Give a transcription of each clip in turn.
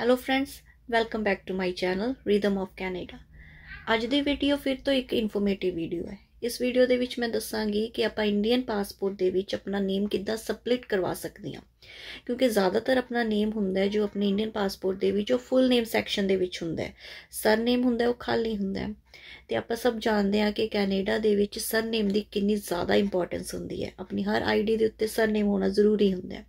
Hello friends welcome back to my channel rhythm of Canada ਅੱਜ ਦੀ video ਫਿਰ ਤੋਂ ਇੱਕ ਇਨਫੋਰਮੇਟਿਵ ਵੀਡੀਓ ਹੈ ਇਸ ਵੀਡੀਓ ਦੇ ਵਿੱਚ ਮੈਂ ਦੱਸਾਂਗੀ ਕਿ ਆਪਾਂ ਇੰਡੀਅਨ ਪਾਸਪੋਰਟ ਦੇ ਵਿੱਚ ਆਪਣਾ ਨੇਮ ਕਿੱਦਾਂ ਸਪਲਿਟ ਕਰਵਾ ਸਕਦੇ ਹਾਂ ਕਿਉਂਕਿ ਜ਼ਿਆਦਾਤਰ ਆਪਣਾ ਨੇਮ ਹੁੰਦਾ ਹੈ ਜੋ ਆਪਣੇ ਇੰਡੀਅਨ ਪਾਸਪੋਰਟ ਦੇ ਵਿੱਚ ਉਹ ਫੁੱਲ ਨੇਮ ਸੈਕਸ਼ਨ ਦੇ ਵਿੱਚ ਹੁੰਦਾ ਹੈ ਸਰਨੇਮ ਹੁੰਦਾ ਉਹ ਖਾਲੀ ਹੁੰਦਾ ਹੈ ਤੇ ਆਪਾਂ ਸਭ ਜਾਣਦੇ ਆ ਕਿ ਕੈਨੇਡਾ ਦੇ ਵਿੱਚ ਸਰਨੇਮ ਦੀ ਕਿੰਨੀ ਜ਼ਿਆਦਾ ਇੰਪੋਰਟੈਂਸ ਹੁੰਦੀ ਹੈ ਆਪਣੀ ਹਰ ਆਈਡੀ ਦੇ ਉੱਤੇ ਸਰਨੇਮ ਹੋਣਾ ਜ਼ਰੂਰੀ ਹੁੰਦਾ ਹੈ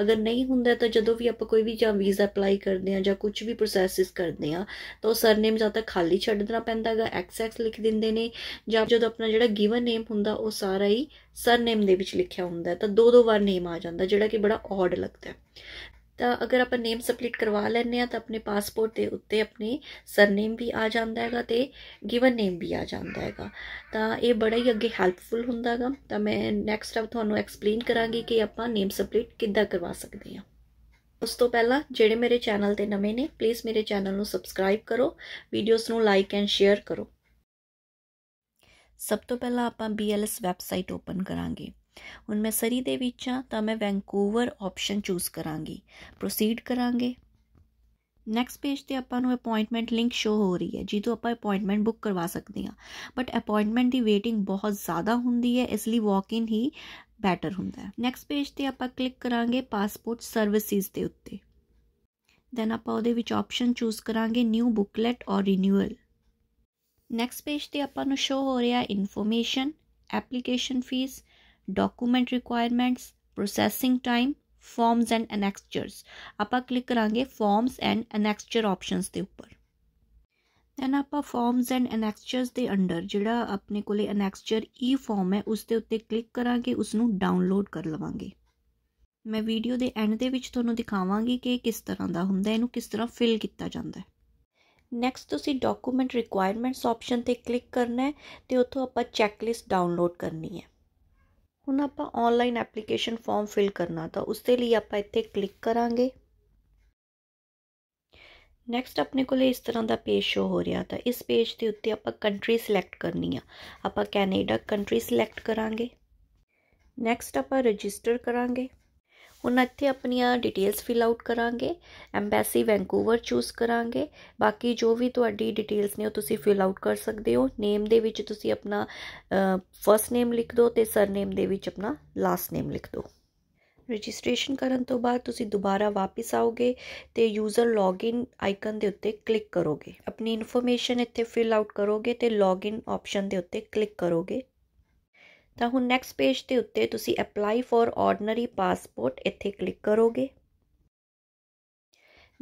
ਅਗਰ ਨਹੀਂ ਹੁੰਦਾ ਤਾਂ ਜਦੋਂ ਵੀ ਆਪਾਂ ਕੋਈ ਵੀ ਜਾਂ ਵੀਜ਼ਾ ਅਪਲਾਈ ਕਰਦੇ ਆ ਜਾਂ ਕੁਝ ਵੀ ਪ੍ਰੋਸੈਸਸ ਕਰਦੇ ਆ ਤਾਂ ਉਹ ਸਰਨੇਮ ਜਾਂ ਤਾਂ ਖਾਲੀ ਛੱਡ ਦੇਣਾ ਪੈਂਦਾਗਾ ਐਕਸਐਕਸ ਲਿਖ ਦਿੰਦੇ ਨੇ ਜਾਂ ਜਦੋਂ ਆਪਣਾ ਜਿਹੜਾ ਗਿਵਨ ਨੇਮ ਹੁੰਦਾ ਉਹ ਸਾਰਾ ਹੀ ਸਰਨੇਮ ਦੇ ਵਿੱਚ ਲਿਖਿਆ ਹੁੰਦਾ ਤਾਂ ਦੋ ਦੋ ਵਾਰ ਨੇਮ ਆ ਜਾਂਦਾ ਜਿਹੜਾ ਕਿ ਬੜਾ ਔਡ ਲੱਗਦਾ ਹੈ ਤਾਂ ਅਗਰ ਆਪਾਂ ਨੇਮ ਸਪਲਿਟ ਕਰਵਾ ਲੈਣੇ ਆ ਤਾਂ ਆਪਣੇ ਪਾਸਪੋਰਟ ਦੇ ਉੱਤੇ ਆਪਣੇ ਸਰਨੇਮ ਵੀ ਆ ਜਾਂਦਾ ਹੈਗਾ ਤੇ ਗਿਵਨ ਨੇਮ ਵੀ ਆ ਜਾਂਦਾ ਹੈਗਾ ਤਾਂ ਇਹ ਬੜਾ ਹੀ ਅੱਗੇ ਹੈਲਪਫੁਲ ਹੁੰਦਾ ਹੈਗਾ ਤਾਂ ਮੈਂ ਨੈਕਸਟ ਆਪ ਤੁਹਾਨੂੰ ਐਕਸਪਲੇਨ ਕਰਾਂਗੀ ਕਿ ਆਪਾਂ ਨੇਮ ਸਪਲਿਟ ਕਿੱਦਾਂ ਕਰਵਾ ਸਕਦੇ ਆ ਉਸ ਤੋਂ ਪਹਿਲਾਂ ਜਿਹੜੇ ਮੇਰੇ ਚੈਨਲ ਤੇ ਨਵੇਂ ਨੇ ਪਲੀਜ਼ ਮੇਰੇ ਚੈਨਲ ਨੂੰ ਸਬਸਕ੍ਰਾਈਬ ਕਰੋ ਵੀਡੀਓਜ਼ ਨੂੰ ਲਾਈਕ ਐਂਡ ਸ਼ੇਅਰ ਕਰੋ ਸਭ ਤੋਂ ਪਹਿਲਾਂ ਆਪਾਂ BLS ਵੈਬਸਾਈਟ ਓਪਨ ਕਰਾਂਗੇ ਹੁਣ ਮੈਂ ਸਰੀ ਦੇ ਵਿੱਚ ਆ ਤਾਂ ਮੈਂ ਵੈਂਕੂਵਰ ਆਪਸ਼ਨ ਚੂਜ਼ ਕਰਾਂਗੀ ਪ੍ਰੋਸੀਡ ਕਰਾਂਗੇ ਨੈਕਸਟ ਪੇਜ ਤੇ ਆਪਾਂ ਨੂੰ ਅਪਾਇੰਟਮੈਂਟ ਲਿੰਕ ਸ਼ੋ ਹੋ ਰਹੀ ਹੈ ਜਿੱਦੋਂ ਤੋਂ ਆਪਾਂ ਅਪਾਇੰਟਮੈਂਟ ਬੁੱਕ ਕਰਵਾ ਸਕਦੇ ਹਾਂ ਬਟ ਅਪਾਇੰਟਮੈਂਟ ਦੀ ਵੇਟਿੰਗ ਬਹੁਤ ਜ਼ਿਆਦਾ ਹੁੰਦੀ ਹੈ ਇਸ ਲਈ ਵਾਕ ਇਨ ਹੀ ਬੈਟਰ ਹੁੰਦਾ ਹੈ ਨੈਕਸਟ ਪੇਜ ਤੇ ਆਪਾਂ ਕਲਿੱਕ ਕਰਾਂਗੇ ਪਾਸਪੋਰਟ ਸਰਵਿਸਿਜ਼ ਦੇ ਉੱਤੇ ਦੈਨ ਆਪਾਂ ਉਹਦੇ ਵਿੱਚ ਆਪਸ਼ਨ ਚੂਜ਼ ਕਰਾਂਗੇ new booklet or renewal next page ਤੇ ਆਪਾਂ ਨੂੰ ਸ਼ੋ ਹੋ ਰਿਹਾ information application fee document requirements processing time forms and annexures ਆਪਾਂ ਕਲਿੱਕ ਕਰਾਂਗੇ ਫਾਰਮਸ ਐਂਡ ਅਨੈਕਸਚਰ ਆਪਸ਼ਨਸ ਦੇ ਉੱਪਰ ਦੈਨ ਆਪਾਂ ਫਾਰਮਸ ਐਂਡ ਅਨੈਕਸਚਰਸ ਦੇ ਅੰਡਰ ਜਿਹੜਾ ਆਪਣੇ ਕੋਲੇ ਅਨੈਕਸਚਰ ਈ ਫਾਰਮ ਹੈ ਉਸ ਦੇ ਉੱਤੇ ਕਲਿੱਕ ਕਰਾਂਗੇ ਉਸ ਨੂੰ ਡਾਊਨਲੋਡ ਕਰ ਲਵਾਂਗੇ ਮੈਂ ਵੀਡੀਓ ਦੇ ਐਂਡ ਦੇ ਵਿੱਚ ਤੁਹਾਨੂੰ ਦਿਖਾਵਾਂਗੀ ਕਿ ਕਿਸ ਤਰ੍ਹਾਂ ਦਾ ਹੁੰਦਾ ਇਹਨੂੰ ਕਿਸ ਤਰ੍ਹਾਂ ਫਿਲ ਕੀਤਾ ਜਾਂਦਾ ਹੈ ਨੈਕਸਟ ਤੁਸੀਂ ਡਾਕੂਮੈਂਟ ਰਿਕੁਆਇਰਮੈਂਟਸ ਆਪਸ਼ਨ ਤੇ ਕਲਿੱਕ ਕਰਨਾ ਹੈ ਤੇ ਉੱਥੋਂ ਆਪਾਂ ਚੈੱਕਲਿਸਟ ਡਾਊਨਲੋਡ ਕਰਨੀ ਹੈ ਹੁਣ ਆਪਾਂ ਆਨਲਾਈਨ ਐਪਲੀਕੇਸ਼ਨ ਫਾਰਮ ਫਿਲ ਕਰਨਾ ਤਾਂ ਉਸ ਦੇ ਲਈ ਆਪਾਂ ਇੱਥੇ ਕਲਿੱਕ ਕਰਾਂਗੇ ਨੈਕਸਟ ਆਪਣੇ ਕੋਲੇ ਇਸ ਤਰ੍ਹਾਂ ਦਾ ਪੇਜ ਸ਼ੋ ਹੋ ਰਿਹਾ ਤਾਂ ਇਸ ਪੇਜ ਦੇ ਉੱਤੇ ਆਪਾਂ ਕੰਟਰੀ ਸਿਲੈਕਟ ਕਰਨੀ ਆ ਆਪਾਂ ਕੈਨੇਡਾ ਕੰਟਰੀ ਸਿਲੈਕਟ ਕਰਾਂਗੇ ਨੈਕਸਟ ਆਪਾਂ ਰਜਿਸਟਰ ਕਰਾਂਗੇ ਹੁਣ ਇੱਥੇ ਆਪਣੀਆਂ ਡਿਟੇਲਸ ਫਿਲ ਆਊਟ ਕਰਾਂਗੇ ਐਮਬੈਸੀ ਵੈਂਕੂਵਰ ਚੂਜ਼ ਕਰਾਂਗੇ ਬਾਕੀ ਜੋ ਵੀ ਤੁਹਾਡੀ ਡਿਟੇਲਸ ਨੇ ਉਹ ਤੁਸੀਂ ਫਿਲ ਆਊਟ ਕਰ ਸਕਦੇ ਹੋ ਨੇਮ ਦੇ ਵਿੱਚ ਤੁਸੀਂ ਆਪਣਾ ਫਰਸਟ ਨੇਮ ਲਿਖ ਦਿਓ ਤੇ ਸਰਨੇਮ ਦੇ ਵਿੱਚ ਆਪਣਾ ਲਾਸਟ ਨੇਮ ਲਿਖ ਦਿਓ ਰਜਿਸਟ੍ਰੇਸ਼ਨ ਕਰਨ ਤੋਂ ਬਾਅਦ ਤੁਸੀਂ ਦੁਬਾਰਾ ਵਾਪਸ ਆਓਗੇ ਤੇ ਯੂਜ਼ਰ ਲੌਗਇਨ ਆਈਕਨ ਦੇ ਉੱਤੇ ਕਲਿੱਕ ਕਰੋਗੇ ਆਪਣੀ ਇਨਫੋਰਮੇਸ਼ਨ ਇੱਥੇ ਫਿਲ ਆਊਟ ਕਰੋਗੇ ਤੇ ਲੌਗਇਨ ਆਪਸ਼ਨ ਦੇ ਉੱਤੇ ਕਲਿੱਕ ਕਰੋਗੇ तो हूँ नैक्सट पेज के उत्ते अपलाई फॉर ऑर्डनरी पासपोर्ट इतने क्लिक करोगे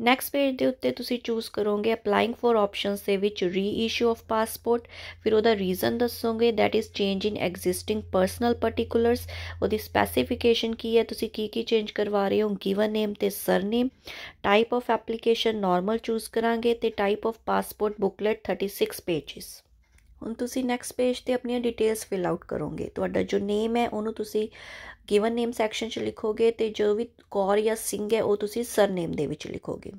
नैक्सट पेज के उत्ते चूज़ करोगे अपलाइंग फॉर ऑप्शन के रीइशू ऑफ पासपोर्ट फिर वह रीज़न दसोंगे that is change in existing personal particulars वो स्पैसीफिकेशन की है तुम की, की चेंज करवा रहे हो गिवन नेम तो surname type of application normal choose करा तो type of passport booklet thirty six pages ਹੁਣ ਤੁਸੀਂ ਨੈਕਸਟ ਪੇਜ ਤੇ ਆਪਣੀਆਂ ਡਿਟੇਲਸ ਫਿਲ ਆਊਟ ਕਰੋਗੇ ਤੁਹਾਡਾ ਜੋ ਨੇਮ ਹੈ ਉਹਨੂੰ ਤੁਸੀਂ ਗਿਵਨ ਨੇਮ ਸੈਕਸ਼ਨ 'ਚ ਲਿਖੋਗੇ ਤੇ ਜੋ ਵੀ ਕੌਰ ਜਾਂ ਸਿੰਘ ਹੈ ਉਹ ਤੁਸੀਂ ਸਰਨੇਮ ਦੇ ਵਿੱਚ ਲਿਖੋਗੇ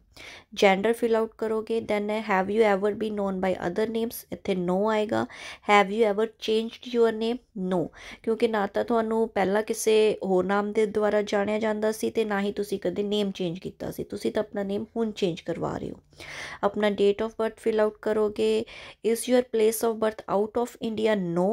ਜੈਂਡਰ ਫਿਲ ਆਊਟ ਕਰੋਗੇ then have you ever been known by other names ਇੱਥੇ ਨੋ ਆਏਗਾ have you ever changed your name no ਕਿਉਂਕਿ ਨਾ ਤਾਂ ਤੁਹਾਨੂੰ ਪਹਿਲਾਂ ਕਿਸੇ ਹੋਰ ਨਾਮ ਦੇ ਦੁਆਰਾ ਜਾਣਿਆ ਜਾਂਦਾ ਸੀ ਤੇ ਨਾ ਹੀ ਤੁਸੀਂ ਕਦੇ ਨੇਮ ਚੇਂਜ ਕੀਤਾ ਸੀ ਤੁਸੀਂ ਤਾਂ ਆਪਣਾ ਨੇਮ ਹੁਣ ਚੇਂਜ ਕਰਵਾ ਰਹੇ ਹੋ ਆਪਣਾ date of birth fill out ਕਰੋਗੇ is your place of birth out of India no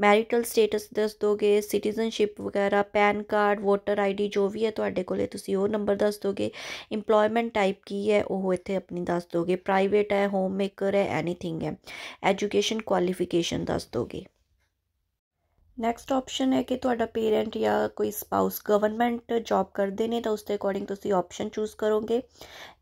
marital status ਦੱਸ ਦੋਗੇ ਸਿਟੀਜ਼ਨਸ਼ਿਪ ਵਗੈਰਾ ਪੈਨ ਕਾਰਡ ਵੋਟਰ ਆਈਡੀ ਜੋ ਵੀ ਹੈ ਤੁਹਾਡੇ ਕੋਲੇ ਤੁਸੀਂ ਉਹ ਨੰਬਰ ਦੱਸ ਦੋਗੇ EMPLOYMENT ਟਾਈਪ ਕੀ ਹੈ ਉਹ ਇੱਥੇ ਆਪਣੀ ਦੱਸ ਦੋਗੇ ਪ੍ਰਾਈਵੇਟ ਹੈ ਹੋਮ ਮੇਕਰ ਹੈ ਐਨੀਥਿੰਗ ਹੈ ਐਜੂਕੇਸ਼ਨ ਕੁਆਲੀਫਿਕੇਸ਼ਨ ਦੱਸ ਦੋਗੇ ਨੈਕਸਟ ਆਪਸ਼ਨ ਹੈ ਕਿ ਤੁਹਾਡਾ ਪੇਰੈਂਟ ਜਾਂ ਕੋਈ ਸਪਾਊਸ ਗਵਰਨਮੈਂਟ ਜੌਬ ਕਰਦੇ ਨੇ ਤਾਂ ਉਸ ਦੇ ਅਕੋਰਡਿੰਗ ਤੁਸੀਂ ਆਪਸ਼ਨ ਚੂਜ਼ ਕਰੋਗੇ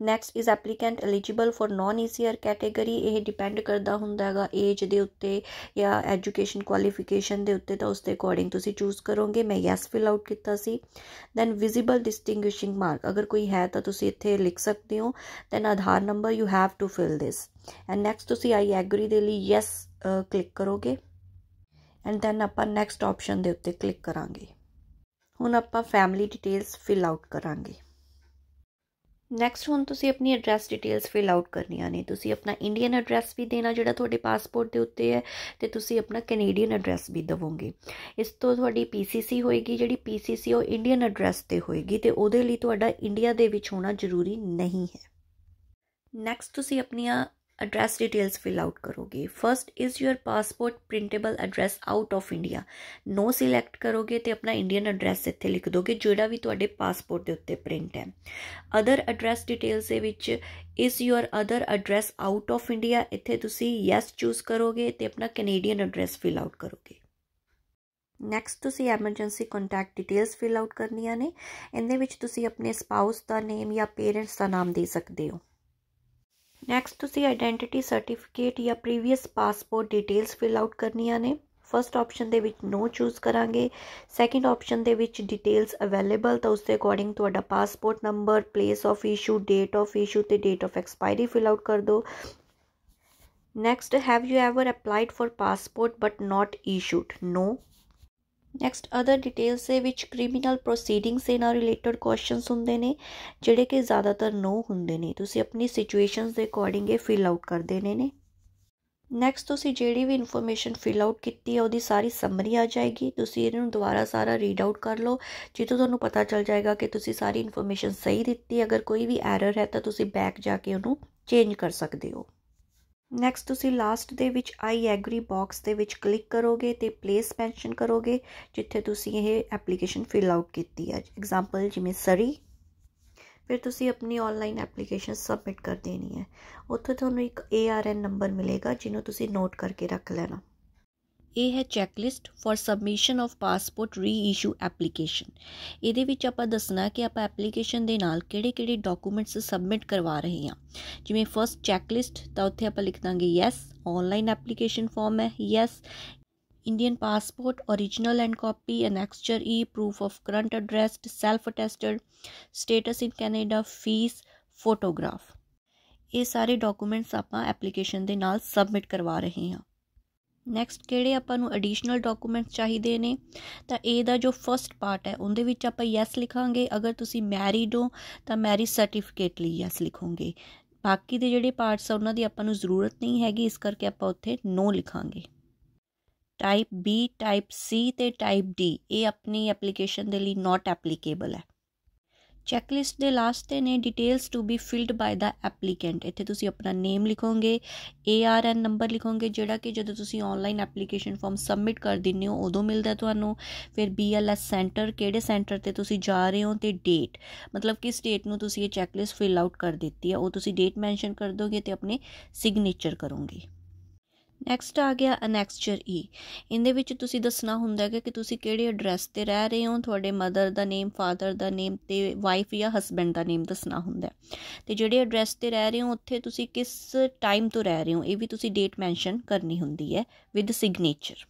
next is applicant eligible for non ECR category ਇਹ ਡਿਪੈਂਡ ਕਰਦਾ ਹੁੰਦਾ ਹੈਗਾ ਏਜ ਦੇ ਉੱਤੇ ਜਾਂ ਐਜੂਕੇਸ਼ਨ ਕੁਆਲੀਫਿਕੇਸ਼ਨ ਦੇ ਉੱਤੇ ਤਾਂ ਉਸ ਦੇ ਅਕੋਰਡਿੰਗ ਤੁਸੀਂ ਚੂਜ਼ ਕਰੋਗੇ ਮੈਂ ਯੈਸ ਫਿਲ ਆਊਟ ਕੀਤਾ ਸੀ ਦੈਨ ਵਿਜ਼ੀਬਲ ਡਿਸਟਿੰਗੁਇਸ਼ਿੰਗ ਮਾਰਕ ਅਗਰ ਕੋਈ ਹੈ ਤਾਂ ਤੁਸੀਂ ਇੱਥੇ ਲਿਖ ਸਕਦੇ ਹੋ then Aadhaar number you have to fill this and next ਤੁਸੀਂ ਆਈ ਐਗਰੀ ਦੇ ਲਈ ਯੈਸ ਕਲਿੱਕ ਕਰੋਗੇ ਐਂਡ ਦੈਨ ਆਪਾਂ ਨੈਕਸਟ ਆਪਸ਼ਨ ਦੇ ਉੱਤੇ ਕਲਿੱਕ ਕਰਾਂਗੇ ਹੁਣ ਆਪਾਂ ਫੈਮਿਲੀ ਡਿਟੇਲਸ ਫਿਲ ਆਊਟ ਕਰਾਂਗੇ ਨੈਕਸਟ ਹੁਣ ਤੁਸੀਂ ਆਪਣੀ ਐਡਰੈਸ ਡਿਟੇਲਸ ਫਿਲ ਆਊਟ ਕਰਨੀਆਂ ਨੇ ਤੁਸੀਂ ਆਪਣਾ ਇੰਡੀਅਨ ਐਡਰੈਸ ਵੀ ਦੇਣਾ ਜਿਹੜਾ ਤੁਹਾਡੇ ਪਾਸਪੋਰਟ ਦੇ ਉੱਤੇ ਹੈ ਤੇ ਤੁਸੀਂ ਆਪਣਾ ਕੈਨੇਡੀਅਨ ਐਡਰੈਸ ਵੀ ਦਵੋਗੇ ਇਸ ਤੋਂ ਤੁਹਾਡੀ ਪੀਸੀਸੀ ਹੋਏਗੀ ਜਿਹੜੀ ਪੀਸੀਸੀ ਉਹ ਇੰਡੀਅਨ ਐਡਰੈਸ ਤੇ ਹੋਏਗੀ ਤੇ ਉਹਦੇ ਲਈ ਤੁਹਾਡਾ ਇੰਡੀਆ ਦੇ ਵਿੱਚ ਹੋਣਾ ਜ਼ਰੂਰੀ ਨਹੀਂ ਹੈ ਨੈਕਸਟ ਤੁਸੀਂ ਆਪਣੀਆਂ address details fill out karoge first is your passport printable address out of india no select karoge te apna indian address ਇੱਥੇ ਲਿਖ ਦੋਗੇ ਜਿਹੜਾ ਵੀ ਤੁਹਾਡੇ ਪਾਸਪੋਰਟ ਦੇ ਉੱਤੇ ਪ੍ਰਿੰਟ ਹੈ ਅਦਰ ਐਡਰੈਸ ਡਿਟੇਲਸ ਦੇ ਵਿੱਚ ਇਸ your other address out of India ਇੱਥੇ ਤੁਸੀਂ ਯੈਸ ਚੂਜ਼ ਕਰੋਗੇ ਤੇ ਆਪਣਾ ਕੈਨੇਡੀਅਨ ਐਡਰੈਸ ਫਿਲ ਆਊਟ ਕਰੋਗੇ ਨੈਕਸਟ ਤੁਸੀਂ emergency contact details fill out ਕਰਨੀਆਂ ਨੇ ਇਹਦੇ ਵਿੱਚ ਤੁਸੀਂ ਆਪਣੇ ਸਪਾਊਸ ਦਾ ਨੇਮ ਜਾਂ ਪੇਰੈਂਟਸ ਦਾ ਨਾਮ ਦੇ ਸਕਦੇ ਹੋ ਨੈਕਸਟ ਤੁਸੀਂ ਆਇਡੈਂਟੀਟੀ ਸਰਟੀਫਿਕੇਟ ਜਾਂ previous passport details fill out ਕਰਨੀਆਂ ਨੇ ਫਰਸਟ ਆਪਸ਼ਨ ਦੇ ਵਿੱਚ ਨੋ ਚੂਜ਼ ਕਰਾਂਗੇ ਸੈਕਿੰਡ ਆਪਸ਼ਨ ਦੇ ਵਿੱਚ ਡਿਟੇਲਸ ਅਵੇਲੇਬਲ ਤਾਂ ਉਸ ਦੇ ਅਕੋਰਡਿੰਗ ਤੁਹਾਡਾ passport number place of issue date of issue ਤੇ date of expiry fill out ਕਰ ਦਿਓ next have you ever applied for passport but not issued no next other details ਦੇ ਵਿੱਚ ਕ੍ਰਿਮੀਨਲ ਪ੍ਰੋਸੀਡਿੰਗਸ ਦੇ ਨਾਲ ਰਿਲੇਟਡ ਕੁਐਸਚਨਸ ਹੁੰਦੇ ਨੇ ਜਿਹੜੇ ਕਿ ਜ਼ਿਆਦਾਤਰ ਨੋ ਹੁੰਦੇ ਨੇ ਤੁਸੀਂ ਆਪਣੀ ਸਿਚੁਏਸ਼ਨਸ ਦੇ ਅਕੋਰਡਿੰਗ ਇਹ ਫਿਲ ਆਊਟ ਕਰ ਦੇਣੇ ਨੇ ਨੈਕਸਟ ਤੁਸੀਂ ਜਿਹੜੀ ਵੀ ਇਨਫੋਰਮੇਸ਼ਨ ਫਿਲ ਆਊਟ ਕੀਤੀ ਹੈ ਉਹਦੀ ਸਾਰੀ ਸਮਰੀ ਆ ਜਾਏਗੀ ਤੁਸੀਂ ਇਹਨੂੰ ਦੁਬਾਰਾ ਸਾਰਾ ਰੀਡ ਆਊਟ ਕਰ ਲਓ ਜਿੱਥੇ ਤੁਹਾਨੂੰ ਪਤਾ ਚੱਲ ਜਾਏਗਾ ਕਿ ਤੁਸੀਂ ਸਾਰੀ ਇਨਫੋਰਮੇਸ਼ਨ ਸਹੀ ਦਿੱਤੀ ਅਗਰ ਕੋਈ ਵੀ ਐਰਰ ਹੈ ਤਾਂ ਤੁਸੀਂ ਬੈਕ ਜਾ ਕੇ ਉਹਨੂੰ ਚੇਂਜ ਕਰ ਸਕਦੇ ਹੋ ਨੈਕਸਟ ਤੁਸੀਂ ਲਾਸਟ ਦੇ ਵਿੱਚ ਆਈ ਐਗਰੀ ਬਾਕਸ ਦੇ ਵਿੱਚ ਕਲਿੱਕ ਕਰੋਗੇ ਤੇ ਪਲੇਸ ਮੈਂਸ਼ਨ ਕਰੋਗੇ ਜਿੱਥੇ ਤੁਸੀਂ ਇਹ ਐਪਲੀਕੇਸ਼ਨ ਫਿਲ ਆਊਟ ਕੀਤੀ ਹੈ ਐਗਜ਼ਾਮਪਲ ਜਿਵੇਂ ਸਰੀ ਫਿਰ ਤੁਸੀਂ ਆਪਣੀ ਆਨਲਾਈਨ ਐਪਲੀਕੇਸ਼ਨ ਸਬਮਿਟ ਕਰ ਦੇਣੀ ਹੈ ਉੱਥੇ ਤੁਹਾਨੂੰ ਇੱਕ ਐਨ ਨੰਬਰ ਮਿਲੇਗਾ ਜਿਹਨੂੰ ਤੁਸੀਂ ਨੋਟ ਕਰਕੇ ਰੱਖ ਲੈਣਾ ਇਹ ਹੈ checklist for submission of passport reissue application ਇਹਦੇ ਵਿੱਚ ਆਪਾਂ ਦੱਸਣਾ ਕਿ ਆਪਾਂ ਐਪਲੀਕੇਸ਼ਨ ਦੇ ਨਾਲ ਕਿਹੜੇ-ਕਿਹੜੇ ਡਾਕੂਮੈਂਟਸ ਸਬਮਿਟ ਕਰਵਾ ਰਹੇ ਹਾਂ ਜਿਵੇਂ ਫਰਸਟ ਚੈਕਲਿਸਟ ਤਾਂ ਉੱਥੇ ਆਪਾਂ ਲਿਖ ਦਾਂਗੇ ਯੈਸ ਆਨਲਾਈਨ ਐਪਲੀਕੇਸ਼ਨ ਫਾਰਮ ਹੈ yes Indian passport origignal and copy extra e proof of current address self attested status in canada fees photograph ਇਹ ਸਾਰੇ ਡਾਕੂਮੈਂਟਸ ਆਪਾਂ ਐਪਲੀਕੇਸ਼ਨ ਦੇ ਨਾਲ ਸਬਮਿਟ ਕਰਵਾ ਰਹੇ ਹਾਂ ਨੈਕਸਟ ਕਿਹੜੇ ਆਪਾਂ ਨੂੰ ਐਡੀਸ਼ਨਲ ਡਾਕੂਮੈਂਟਸ ਚਾਹੀਦੇ ਨੇ ਤਾਂ ਇਹ ਦਾ ਜੋ ਫਰਸਟ ਪਾਰਟ ਹੈ ਉਹਦੇ ਵਿੱਚ ਆਪਾਂ ਯੈਸ ਲਿਖਾਂਗੇ ਅਗਰ ਤੁਸੀਂ ਮੈਰਿਡ ਹੋ ਤਾਂ ਮੈਰਿਜ ਸਰਟੀਫਿਕੇਟ ਲਈ ਯੈਸ ਲਿਖੋਗੇ ਬਾਕੀ ਦੇ ਜਿਹੜੇ ਪਾਰਟਸ ਆ ਉਹਨਾਂ ਦੀ ਆਪਾਂ ਨੂੰ ਜ਼ਰੂਰਤ ਨਹੀਂ ਹੈਗੀ ਇਸ ਕਰਕੇ ਆਪਾਂ ਉੱਥੇ ਨੋ ਲਿਖਾਂਗੇ ਟਾਈਪ B ਟਾਈਪ C ਤੇ ਟਾਈਪ D ਇਹ ਆਪਣੀ ਐਪਲੀਕੇਸ਼ਨ ਦੇ ਲਈ ਨਾਟ ਐਪਲੀਕੇਬਲ ਹੈ ਚੈਕਲਿਸਟ ਦੇ ਲਾਸਟ ਤੇ ਨੇ details to be filled by the applicant ਇੱਥੇ ਤੁਸੀਂ ਆਪਣਾ ਨੇਮ ਲਿਖੋਗੇ ਐਨ ਨੰਬਰ ਲਿਖੋਗੇ ਜਿਹੜਾ ਕਿ ਜਦੋਂ ਤੁਸੀਂ ਆਨਲਾਈਨ ਐਪਲੀਕੇਸ਼ਨ ਫਾਰਮ ਸਬਮਿਟ ਕਰ ਦਿੰਦੇ ਹੋ ਉਦੋਂ ਮਿਲਦਾ ਤੁਹਾਨੂੰ ਫਿਰ ਐਸ ਸੈਂਟਰ ਕਿਹੜੇ ਸੈਂਟਰ ਤੇ ਤੁਸੀਂ ਜਾ ਰਹੇ ਹੋ ਤੇ ਡੇਟ ਮਤਲਬ ਕਿਸ ਡੇਟ ਨੂੰ ਤੁਸੀਂ ਇਹ ਚੈਕਲਿਸਟ ਫਿਲ ਆਊਟ ਕਰ ਦਿੱਤੀ ਹੈ ਉਹ ਤੁਸੀਂ ਡੇਟ ਮੈਂਸ਼ਨ ਕਰ ਦੋਗੇ ਤੇ ਆਪਣੇ ਸਿਗਨੇਚਰ ਕਰੋਗੇ ਨੈਕਸਟ ਆ ਗਿਆ ਅਨੈਕਸਚਰ ਈ e. ਇਹਦੇ ਵਿੱਚ ਤੁਸੀਂ ਦੱਸਣਾ ਹੁੰਦਾ ਹੈ ਕਿ ਤੁਸੀਂ ਕਿਹੜੇ ਐਡਰੈਸ ਤੇ ਰਹਿ ਰਹੇ ਹੋ ਤੁਹਾਡੇ ਮਦਰ ਦਾ ਨੇਮ ਫਾਦਰ ਦਾ ਨੇਮ ਤੇ ਵਾਈਫ ਜਾਂ ਹਸਬੰਡ ਦਾ ਨੇਮ ਦੱਸਣਾ ਹੁੰਦਾ ਤੇ ਜਿਹੜੇ ਐਡਰੈਸ ਤੇ ਰਹਿ ਰਹੇ ਹੋ ਉੱਥੇ ਤੁਸੀਂ ਕਿਸ ਟਾਈਮ ਤੋਂ ਰਹਿ ਰਹੇ ਹੋ ਇਹ ਵੀ ਤੁਸੀਂ ਡੇਟ ਮੈਂਸ਼ਨ ਕਰਨੀ ਹੁੰਦੀ ਹੈ ਵਿਦ ਸਿਗਨੇਚਰ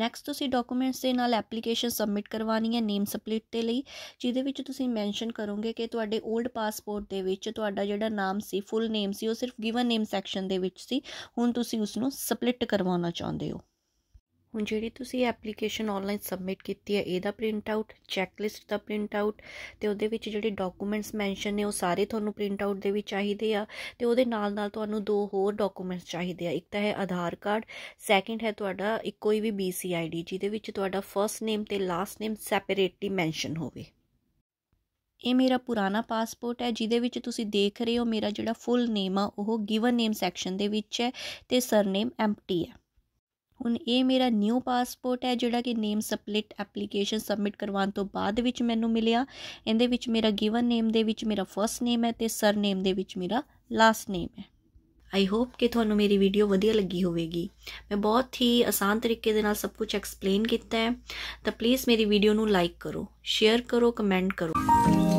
ਨੈਕਸਟ ਤੁਸੀਂ ਡਾਕੂਮੈਂਟਸ ਦੇ ਨਾਲ ਐਪਲੀਕੇਸ਼ਨ ਸਬਮਿਟ ਕਰਵਾਣੀ ਹੈ ਨੇਮ ਸਪਲਿਟ ਦੇ ਲਈ ਜਿਹਦੇ ਵਿੱਚ ਤੁਸੀਂ ਮੈਂਸ਼ਨ ਕਰੋਗੇ ਕਿ ਤੁਹਾਡੇ 올ਡ ਪਾਸਪੋਰਟ ਦੇ ਵਿੱਚ ਤੁਹਾਡਾ ਜਿਹੜਾ ਨਾਮ ਸੀ ਫੁੱਲ ਨੇਮ ਸੀ ਉਹ ਸਿਰਫ ਗਿਵਨ ਨੇਮ ਸੈਕਸ਼ਨ ਦੇ ਵਿੱਚ ਸੀ ਹੁਣ ਤੁਸੀਂ ਉਸ ਨੂੰ ਸਪਲਿਟ ਕਰਵਾਉਣਾ ਚਾਹੁੰਦੇ ਹੋ ਹੁਣ ਜਿਹੜੀ ਤੁਸੀਂ ਐਪਲੀਕੇਸ਼ਨ ਆਨਲਾਈਨ ਸਬਮਿਟ ਕੀਤੀ ਹੈ ਇਹਦਾ ਪ੍ਰਿੰਟ ਆਊਟ ਚੈੱਕ ਲਿਸਟ ਦਾ ਪ੍ਰਿੰਟ ਆਊਟ ਤੇ ਉਹਦੇ ਵਿੱਚ ਜਿਹੜੇ ਡਾਕੂਮੈਂਟਸ ਮੈਂਸ਼ਨ ਨੇ ਉਹ ਸਾਰੇ ਤੁਹਾਨੂੰ ਪ੍ਰਿੰਟ ਆਊਟ ਦੇ ਵਿੱਚ ਚਾਹੀਦੇ ਆ ਤੇ ਉਹਦੇ ਨਾਲ ਨਾਲ ਤੁਹਾਨੂੰ ਦੋ ਹੋਰ ਡਾਕੂਮੈਂਟਸ ਚਾਹੀਦੇ ਆ ਇੱਕ ਤਾਂ ਹੈ ਆਧਾਰ ਕਾਰਡ ਸੈਕਿੰਡ ਹੈ ਤੁਹਾਡਾ ਇੱਕ ਕੋਈ ਵੀ BC ਆਈਡੀ ਜਿਹਦੇ ਵਿੱਚ ਤੁਹਾਡਾ ਫਰਸਟ ਨੇਮ ਤੇ ਲਾਸਟ ਨੇਮ ਸੈਪਰੇਟਲੀ ਮੈਂਸ਼ਨ ਹੋਵੇ ਇਹ ਮੇਰਾ ਪੁਰਾਣਾ ਪਾਸਪੋਰਟ ਹੈ ਜਿਹਦੇ ਵਿੱਚ ਤੁਸੀਂ ਦੇਖ ਰਹੇ ਹੋ ਮੇਰਾ ਜਿਹੜਾ ਫੁੱਲ ਨੇਮ ਆ ਉਹ ਗਿਵਨ ਨੇਮ ਸੈਕਸ਼ਨ ਦੇ ਵਿੱਚ ਹੈ ਤੇ ਸਰਨੇਮ ਐਮਪਟੀ ਹੈ ਹੁਣ ਇਹ ਮੇਰਾ ਨਿਊ ਪਾਸਪੋਰਟ ਹੈ ਜਿਹੜਾ ਕਿ ਨੇਮ ਸਪਲਿਟ ਐਪਲੀਕੇਸ਼ਨ ਸਬਮਿਟ ਕਰਵਾਉਣ ਤੋਂ ਬਾਅਦ ਵਿੱਚ ਮੈਨੂੰ ਮਿਲਿਆ ਇਹਦੇ ਵਿੱਚ ਮੇਰਾ ਗਿਵਨ ਨੇਮ ਦੇ ਵਿੱਚ ਮੇਰਾ ਫਰਸਟ ਨੇਮ ਹੈ ਤੇ ਸਰ ਨੇਮ ਦੇ ਵਿੱਚ ਮੇਰਾ ਲਾਸਟ ਨੇਮ ਹੈ ਆਈ ਹੋਪ ਕਿ ਤੁਹਾਨੂੰ ਮੇਰੀ ਵੀਡੀਓ ਵਧੀਆ ਲੱਗੀ ਹੋਵੇਗੀ ਮੈਂ ਬਹੁਤ ਹੀ ਆਸਾਨ ਤਰੀਕੇ ਦੇ ਨਾਲ ਸਭ ਕੁਝ ਐਕਸਪਲੇਨ ਕੀਤਾ ਹੈ ਤਾਂ ਪਲੀਜ਼ ਮੇਰੀ ਵੀਡੀਓ ਨੂੰ ਲਾਈਕ ਕਰੋ ਸ਼ੇਅਰ ਕਰੋ ਕਮੈਂਟ ਕਰੋ